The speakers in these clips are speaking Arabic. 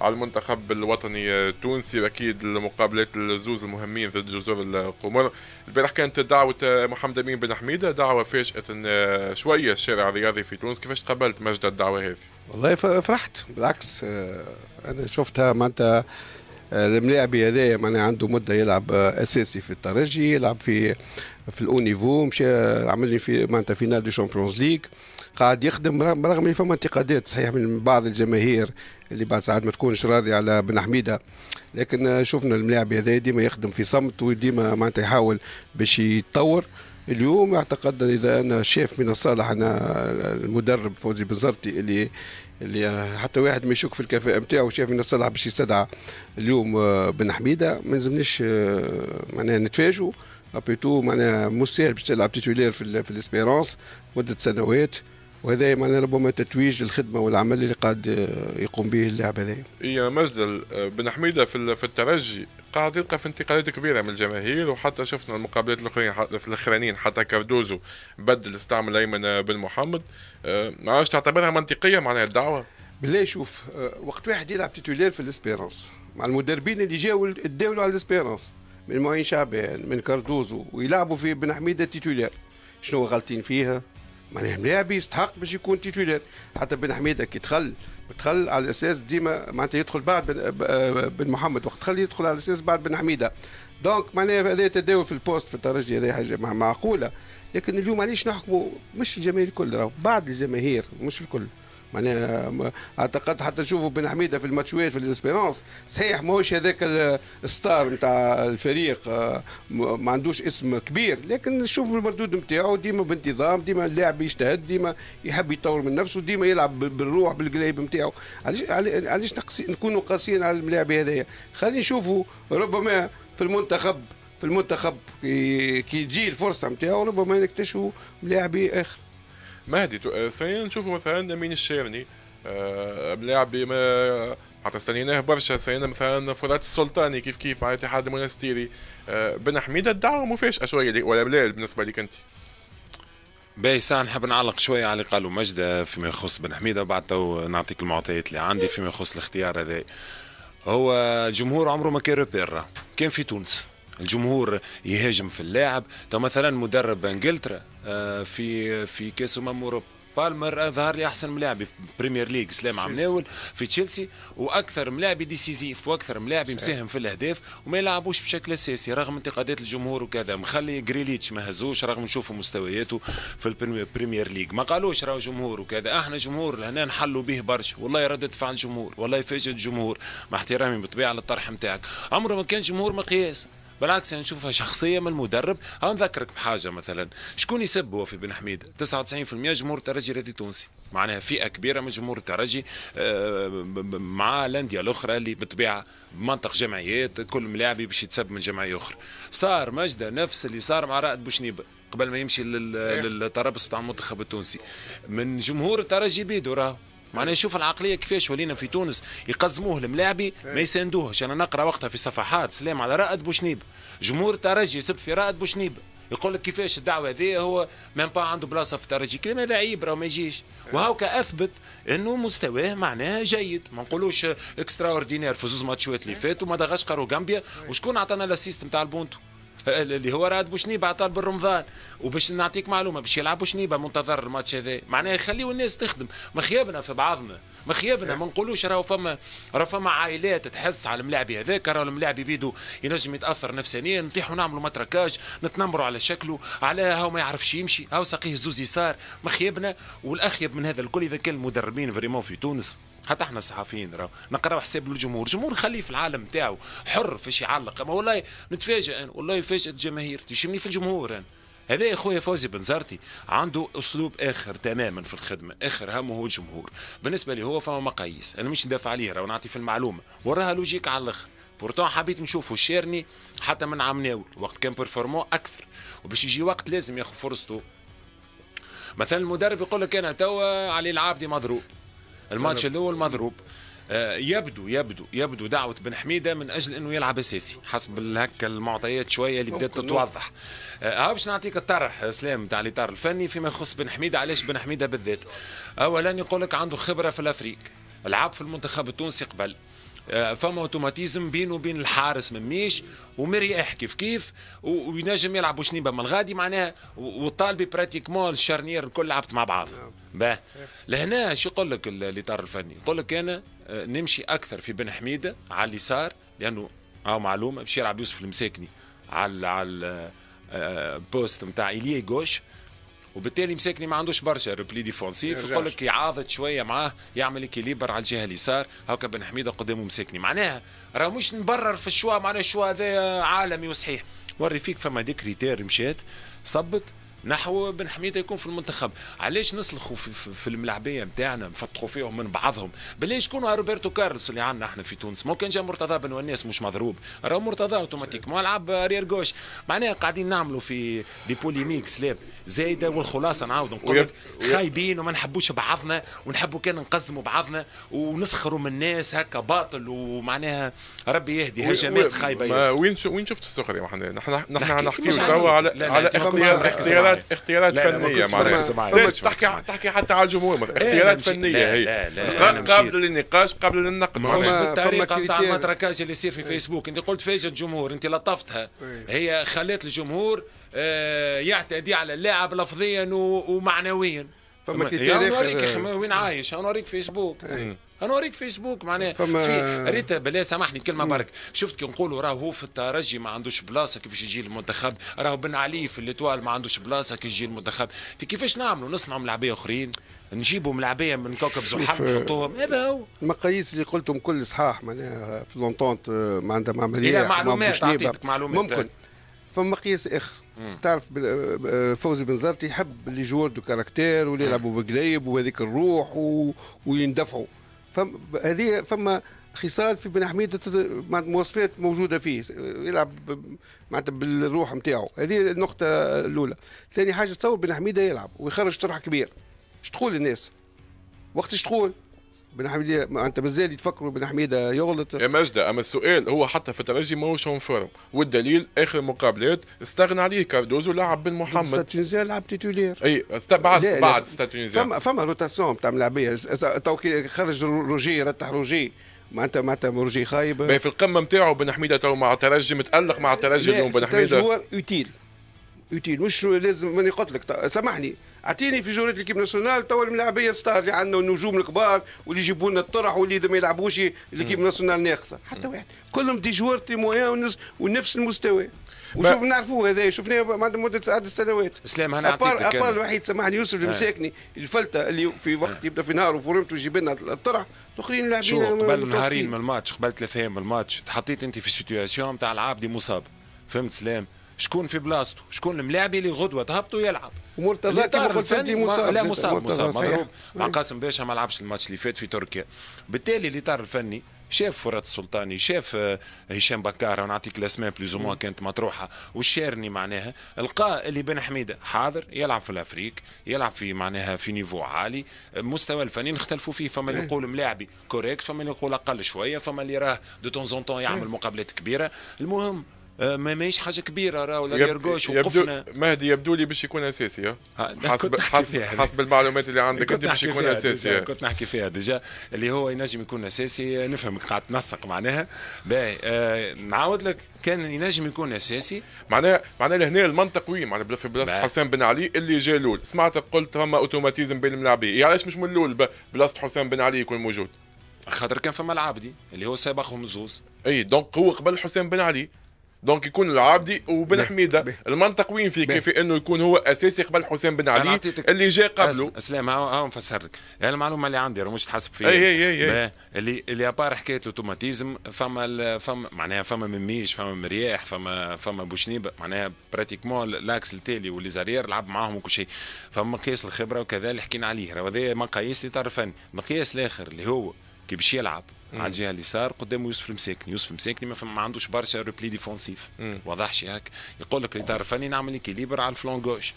على المنتخب الوطني التونسي واكيد المقابلات الزوز المهمين ضد جزر القمر البارح كانت دعوه محمد امين بن حميده دعوه فاجئت شويه الشارع الرياضي في تونس كيفاش تقبلت مجد الدعوه هذه والله فرحت بالعكس آه، انا شفتها معناتها آه، الملاعبي هذايا معناها عنده مده يلعب آه، اساسي في الترجي يلعب في في الاونيفو مشى عمل لي في معناتها فينال دي شامبيونز ليغ قاعد يخدم برغم فما انتقادات صحيح من بعض الجماهير اللي بعد ساعات ما تكونش راضي على بن حميده لكن شفنا الملاعب هذا ديما يخدم في صمت وديما معناتها يحاول باش يتطور اليوم اعتقد اذا انا شاف من الصالح انا المدرب فوزي بنزرتي اللي اللي حتى واحد ما يشك في الكفاءه نتاعو شاف من الصالح باش يستدعى اليوم آه، بن حميده ما لازمناش آه، معناها نتفاجئوا ابيتو معناها مش ساهل باش تلعب تيتولير في, في الاسبيرونس مده سنوات وهذا معناه ربما تتويج للخدمه والعمل اللي قاعد يقوم به اللاعب هذا. يا مجدل بن حميده في الترجي قاعد يلقى في انتقادات كبيره من الجماهير وحتى شفنا المقابلات الاخرين الاخرانيين حتى كاردوزو بدل استعمل ايمن بن محمد آه، ما عادش تعتبرها منطقيه معناها الدعوه؟ بالله شوف آه، وقت واحد يلعب تيتولير في الاسبيرانس مع المدربين اللي جاوا اداولوا على الاسبيرانس من معين شعبان من كاردوزو ويلعبوا في بن حميده تيتولير شنو غالطين فيها؟ معناها ملاعب يستحق باش يكون تيتولير حتى بن حميده كي دخل دخل على اساس ديما معناتها يدخل بعد بن محمد وقت دخل يدخل على اساس بعد بن حميده دونك معناها هذا تداول في البوست في الترجي هذا حاجه معقوله لكن اليوم علاش نحكموا مش الجماهير الكل راه بعض الجماهير مش الكل معناها اعتقد حتى نشوفوا بن حميده في الماتشوات في ليزيسبيرونس صحيح ماهوش هذاك الستار نتاع الفريق آه، ما عندوش اسم كبير لكن نشوف المردود نتاعو ديما بانتظام ديما اللاعب يجتهد ديما يحب يطور من نفسه ديما يلعب بالروح بالقلايب نتاعو علاش علاش نكونوا قاسيين على الملاعب هذايا خلينا نشوفوا ربما في المنتخب في المنتخب كي تجي الفرصه نتاعو ربما نكتشفوا لاعبي اخر مهدي آه، ثانيا نشوفوا مثلا امين الشيرني آه، لاعب ما حتى استنيناه برشا استنينا مثلا فرات السلطاني كيف كيف مع الاتحاد المنستيري آه، بن حميدة الدعوة مفاجأة شوية ولا بلال بالنسبة لك أنت باهي ساعة نحب نعلق شوية على اللي قالوا مجدة فيما يخص بن حميدة وبعد تو نعطيك المعطيات اللي عندي فيما يخص الاختيار هذا هو الجمهور عمره ما كان كان في تونس الجمهور يهاجم في اللاعب تو مثلا مدرب انجلترا آه، في في كاس امم اوروبا بالمر ظهر لي احسن ملاعب في بريمير ليج سلام عمناول في تشيلسي واكثر ملاعب ديسيزيف واكثر ملاعب مساهم في الاهداف وما يلعبوش بشكل اساسي رغم انتقادات الجمهور وكذا مخلي جريليتش ما هزوش رغم نشوفوا مستوياته في البريمير ليج ما قالوش راهو جمهور وكذا احنا جمهور هنا نحلوا به برشا والله رده فعل الجمهور والله يفاجئ الجمهور مع احترامي بالطبيعه للطرح نتاعك عمره ما كان جمهور مقياس بالعكس انا نشوفها شخصيه من المدرب ها نذكرك بحاجه مثلا شكون يسب هو في بن حميد 99% جمهور الترجي الرياضي التونسي معناها فئه كبيره من جمهور الترجي آه، مع الانديه الاخرى اللي بالطبيعه منطق جمعيات كل ملاعبي باش يتسب من جمعيه اخرى صار مجده نفس اللي صار مع رائد بوشنيبه قبل ما يمشي للطرابلس بتاع المنتخب التونسي من جمهور الترجي بيدو راهو معناها يشوف العقليه كيفاش ولينا في تونس يقزموه الملاعبي ما إيه. يساندوهش انا نقرا وقتها في صفحات سلام على رائد بوشنيب جمهور الترجي يسب في رائد بوشنيب يقول لك كيفاش الدعوه هذه هو ميم با عنده بلاصه في الترجي كلمه لعيب راه ما يجيش إيه. وهاوكا اثبت انه مستواه معناه جيد ما نقولوش اكسترا اوردينير في زوز ماتشات اللي إيه. فاتوا مدغشقر وغامبيا وشكون عطانا الاسيست نتاع البونتو اللي هو راد بوشنيبه عطال بالرمضان وباش نعطيك معلومه باش يلعب بوشنيبه منتظر الماتش هذا معناها يخليوا الناس تخدم ما خيابنا في بعضنا ما خيابنا ما نقولوش راهو فما راهو فما عائلات تحس على الملاعبي هذاك راهو الملاعبي بيدو ينجم يتاثر نفسانيا نطيحوا نعملوا متركاج نتنمروا على شكله على هاو ما يعرفش يمشي هاو ساقيه زوز يسار خيابنا والاخيب من هذا الكل اذا كان المدربين فريمون في تونس حتى احنا الصحفيين راه نقراو حساب الجمهور الجمهور خليه في العالم نتاعو حر فاش يعلق اما والله نتفاجئ انا والله يفاجئ الجماهير تشمني في الجمهور انا هذا يا خويا فوزي بن عنده اسلوب اخر تماما في الخدمه اخر همه هو الجمهور بالنسبه لي هو فما مقاييس انا مش ندافع عليه راه نعطي في المعلومه وراها لوجيك على الاخر بورتون حبيت نشوفه شيرني حتى من عام ناول وقت كان بيرفورمو اكثر وباش يجي وقت لازم ياخذ فرصته مثلا المدرب يقول لك انا توا علي العابدي مضروب الماتش الاول مضروب آه، يبدو يبدو يبدو دعوة بن حميدة من أجل أنه يلعب أساسي حسب هكا المعطيات شوية اللي بدأت تتوضح ها آه، باش نعطيك الطرح آه، سلام تاع الإطار الفني فيما يخص بن حميدة علاش بن حميدة بالذات أولا يقول لك عنده خبرة في الأفريق لعب في المنتخب التونسي قبل آه، فما اوتوماتيزم بينه وبين الحارس مميش ومرياح كيف كيف وينجم يلعب وشنيبه من الغادي معناها والطالبي براتيكمون الشارنير الكل لعبت مع بعض نعم. باه لهنا شو يقول لك الاطار الفني يقول لك انا آه، نمشي اكثر في بن حميده على اليسار لانه هاو معلومه باش يلعب يوسف المساكني على على البوست نتاع ايليا جوش وبالتالي مساكني ما عندوش برشا روبلي ديفونسيف يقول لك يعاضد شويه معاه يعمل كيليبر على الجهه اليسار هاكا بن حميده قدامه مساكني معناها راه مش نبرر في الشوا معناها الشوا هذا عالمي وصحيح وري فيك فما دي كريتير مشات صبت نحو بن حميده يكون في المنتخب علاش نسلخوا في, في الملعبيه نتاعنا نفتخوا فيهم من بعضهم بلاش يكونوا روبرتو كارلوس اللي عندنا احنا في تونس ممكن جا مرتضى بن والناس مش مضروب راهو مرتضى اوتوماتيك مو لعب رير جوش معناها قاعدين نعملوا في دي بوليميك سلاب زايده والخلاصه نعاود نقول لك خايبين وما نحبوش بعضنا ونحبوا كان نقزموا بعضنا ونسخروا من الناس هكا باطل ومعناها ربي يهدي هجمات خايبه وين وين شفت السخريه نحن نحن نحكيو توا على على اختيارات إيه. اختيارات فنيه لا تحكي تحكي حتى على الجمهور إيه، اختيارات فنيه هي قابله للنقاش قابل للنقد مش بالطريقه نتاع المطركاج اللي يصير في إيه. فيسبوك انت قلت فاجئ الجمهور انت لطفتها هي خلات الجمهور آه، يعتدي على اللاعب لفظيا ومعنويا فما كتير وين عايش انا اوريك فيسبوك انا اوريك فيسبوك معناها فما... في ريت بالله سامحني كلمه برك شفت كي نقولوا راهو في الترجي ما عندوش بلاصه كيفاش يجي المنتخب راهو بن علي في الاطوال ما عندوش بلاصه كي يجي المنتخب كيفاش نعملوا نصنعوا ملاعبيه اخرين نجيبوا ملاعبيه من كوكب زحل نحطوهم هذا هو المقاييس اللي قلتهم كل صحاح معناها في لونتونت آه، ما عندها عمليه معلومات اعطيتك معلومات ممكن فما مقياس اخر مم. تعرف آه، آه، فوزي بن زرتي يحب اللي جوار دو كاركتير واللي يلعبوا بقلايب وهذيك الروح و... ويندفعوا فم هذه فما خصال في بن حميد مواصفات موجوده فيه يلعب معناتها بالروح نتاعو هذه النقطه الاولى ثاني حاجه تصور بن حميد يلعب ويخرج طرح كبير اش تقول للناس وقت اش تقول بن حميدة انت مازال يتفكروا بن حميدة يغلط يا مجد اما السؤال هو حتى في الترجي ماهوش اون فورم والدليل اخر مقابلات استغنى عليه كاردوزو لعب بن محمد ستونيزيا لعب تيتولير اي است... بعد لا بعد ستونيزيا فما فما روتاسيون بتاع ملاعبية تو خرج روجي رتح روجي معناتها معناتها روجي خايب في القمة نتاعو بن حميدة تو مع الترجي متألق مع الترجي اليوم بن حميدة هو اوتيل اوتيل مش لازم ماني قلت لك سامحني اعطيني في جوله ليكيب ناسيونال توا الملاعبيه ستار اللي عندنا النجوم الكبار واللي يجيبوا لنا الطرح واللي ما يلعبوش ليكيب ناسيونال ناقصه حتى واحد كلهم دي جوار تي موان ونفس المستوى وشوف نعرفوه هذا شفناه بعد مده عدد السنوات اسلام انا أبار أبار الوحيد سامحني يوسف المساكني آه. الفلته اللي في وقت آه. يبدا في نهار وفورمته يجيب لنا الطرح الاخرين لاعبين شو قبل نهارين من الماتش قبل ثلاثة ايام من الماتش تحطيت انت في سيتياسيون تاع العابدي مصاب فهمت سلام شكون في بلاصته شكون الملاعب اللي غدوه تهبطوا يلعب ومرتضى كما قلت انت مصاب لا مصاب مصاب مضروب مع قاسم باشا ما لعبش الماتش اللي فات في تركيا بالتالي الاطار الفني شاف فرات السلطاني شاف آه، هشام بكار ونعطيك الاسماء بليز موا كانت مطروحه وشارني معناها لقى اللي بن حميده حاضر يلعب في الافريك يلعب في معناها في نيفو عالي مستوى الفني نختلفوا فيه فما اللي يقول ملاعبي كوريكت فما اللي يقول اقل شويه فما اللي راه دو زون تون يعمل مقابلات كبيره المهم آه، ما ماهيش حاجه كبيره راه ولا يرقوش وقفنا مهدي يبدو لي باش يكون اساسي حسب حسب, المعلومات اللي عندك انت باش يكون اساسي كنت نحكي فيها ديجا اللي هو ينجم يكون اساسي نفهمك قاعد تنسق معناها باهي آه نعاود لك كان ينجم يكون اساسي معناها معناها لهنا المنطق وين معناها في بلاصه حسام بن علي اللي جا الاول سمعتك قلت هما اوتوماتيزم بين الملاعبين يعني علاش مش من الاول بلاصه حسام بن علي يكون موجود خاطر كان فما العابدي اللي هو سابقهم زوز اي دونك هو قبل حسام بن علي دونك يكون العابدي وبن حميده المنطق وين فيه كيف انه يكون هو اساسي قبل حسام بن علي اللي جاء قبله اسلام ها نفسر لك المعلومه اللي عندي مش تحسب فيها اي اي اي اللي اللي ابار حكايه الاوتوماتيزم فما فما معناها فما مميش فما مرياح فما فما بوشنيبه معناها براتيكمون لاكس التالي وليزارير لعب معاهم وكل شيء فما مقياس الخبره وكذا اللي حكينا عليه هذا مقاييس اللي الفني المقياس الاخر اللي هو كي باش يلعب على الجهه اليسار قدامه يوسف المساكني يوسف المساكني ما, عندوش برشا روبلي ديفونسيف واضح شي هاك يقول لك الاطار الفني نعمل كيليبر على الفلون جوش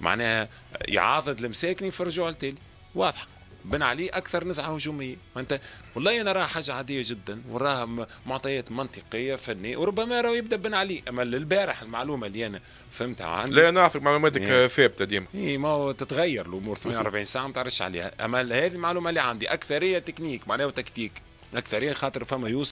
معناها يعاضد المساكني يفرجوه على التالي واضحه بن علي اكثر نزعه هجوميه انت والله انا راه حاجه عاديه جدا وراها معطيات منطقيه فنيه وربما راه يبدا بن علي اما البارح المعلومه اللي انا فهمتها عندي لا نعرفك معلوماتك إيه. ثابته ديما اي ما هو تتغير الامور 48 ساعه ما تعرفش عليها اما هذه المعلومه اللي عندي اكثريه تكنيك معناها وتكتيك اكثريه خاطر فما يوسف